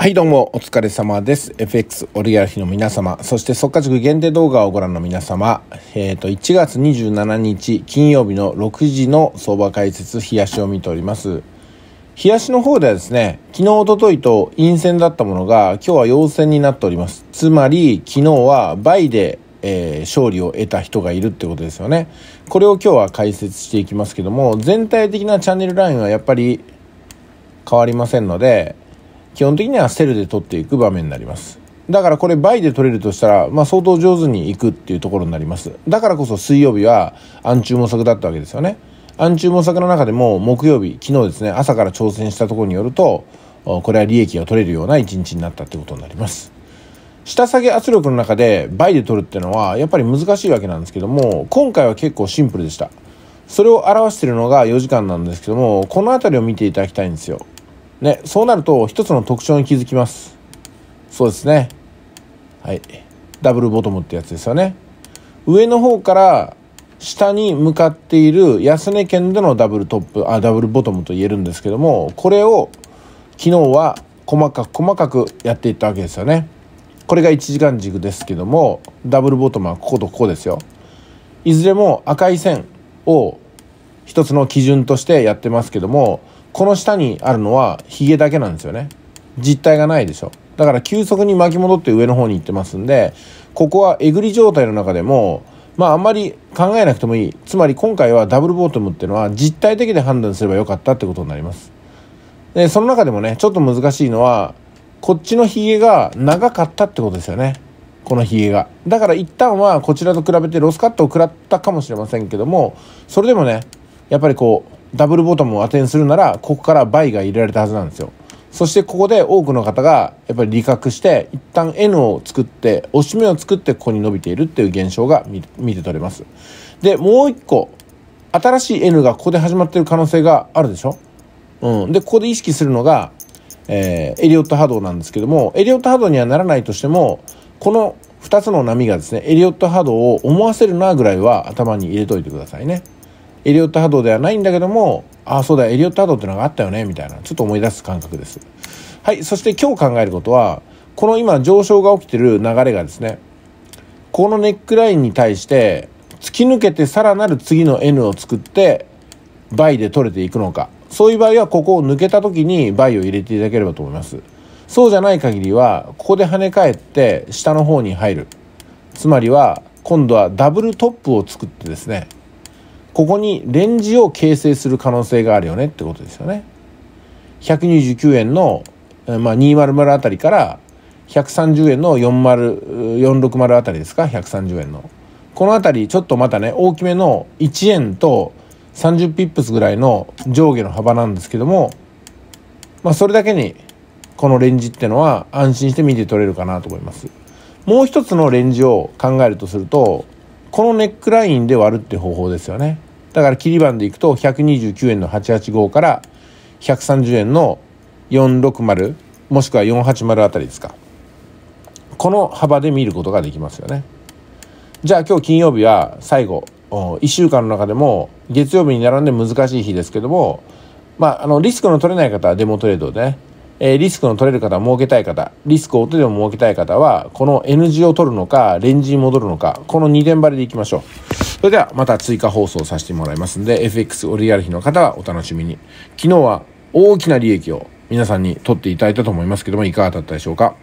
はい、どうも、お疲れ様です。FX オリガルヒの皆様、そして即価塾限定動画をご覧の皆様、えっ、ー、と、1月27日金曜日の6時の相場解説、冷やしを見ております。冷やしの方ではですね、昨日、おとといと陰線だったものが、今日は陽線になっております。つまり、昨日は倍で、えー、勝利を得た人がいるってことですよね。これを今日は解説していきますけども、全体的なチャンネルラインはやっぱり変わりませんので、基本的にはセルで取っていく場面になります。だからこれ倍で取れるとしたら、まあ、相当上手にいくっていうところになります。だからこそ水曜日は暗中模索だったわけですよね。暗中模索の中でも木曜日、昨日ですね、朝から挑戦したところによると、これは利益が取れるような一日になったってことになります。下下げ圧力の中で倍で取るっていうのはやっぱり難しいわけなんですけども、今回は結構シンプルでした。それを表しているのが4時間なんですけども、この辺りを見ていただきたいんですよ。ね、そうなると一つの特徴に気づきます。そうですね。はい。ダブルボトムってやつですよね。上の方から下に向かっている安値県でのダブルトップ、あ、ダブルボトムと言えるんですけども、これを昨日は細かく細かくやっていったわけですよね。これが1時間軸ですけども、ダブルボトムはこことここですよ。いずれも赤い線を一つの基準としてやってますけども、この下にあるのはヒゲだけなんですよね。実体がないでしょ。だから急速に巻き戻って上の方に行ってますんで、ここはえぐり状態の中でも、まああんまり考えなくてもいい。つまり今回はダブルボトムっていうのは実体的で判断すればよかったってことになります。で、その中でもね、ちょっと難しいのは、こっちのヒゲが長かったってことですよね。このヒゲが。だから一旦はこちらと比べてロスカットを食らったかもしれませんけども、それでもね、やっぱりこう、ダブルボトムを当てにするならここから倍が入れられたはずなんですよそしてここで多くの方がやっぱり理覚して一旦 N を作って押し目を作ってここに伸びているっていう現象が見て取れますでもう一個新しい N がここで始まってる可能性があるでしょ、うん、でここで意識するのが、えー、エリオット波動なんですけどもエリオット波動にはならないとしてもこの2つの波がですねエリオット波動を思わせるなぐらいは頭に入れといてくださいね。エリオット波動ではないんだけどもああそうだエリオット波動ってのがあったよねみたいなちょっと思い出す感覚ですはいそして今日考えることはこの今上昇が起きてる流れがですねこのネックラインに対して突き抜けてさらなる次の N を作って倍で取れていくのかそういう場合はここを抜けた時に倍を入れていただければと思いますそうじゃない限りはここで跳ね返って下の方に入るつまりは今度はダブルトップを作ってですねここにレンジを形成する可能性があるよねってことですよね。129円の、まあ、200あたりから130円の40 460あたりですか130円の。このあたりちょっとまたね大きめの1円と30ピップスぐらいの上下の幅なんですけども、まあ、それだけにこのレンジってのは安心して見て取れるかなと思います。もう一つのレンジを考えるとするとこのネックラインで割るって方法ですよね。だから切り番でいくと129円の885から130円の460もしくは480あたりですかこの幅で見ることができますよねじゃあ今日金曜日は最後1週間の中でも月曜日に並んで難しい日ですけどもまあ、あのリスクの取れない方はデモトレードでね、えー、リスクの取れる方儲けたい方リスクを追ってでも儲けたい方はこの N 字を取るのかレンジに戻るのかこの2点張りでいきましょう。それではまた追加放送させてもらいますんで、FX オリアル日の方はお楽しみに。昨日は大きな利益を皆さんに取っていただいたと思いますけども、いかがだったでしょうか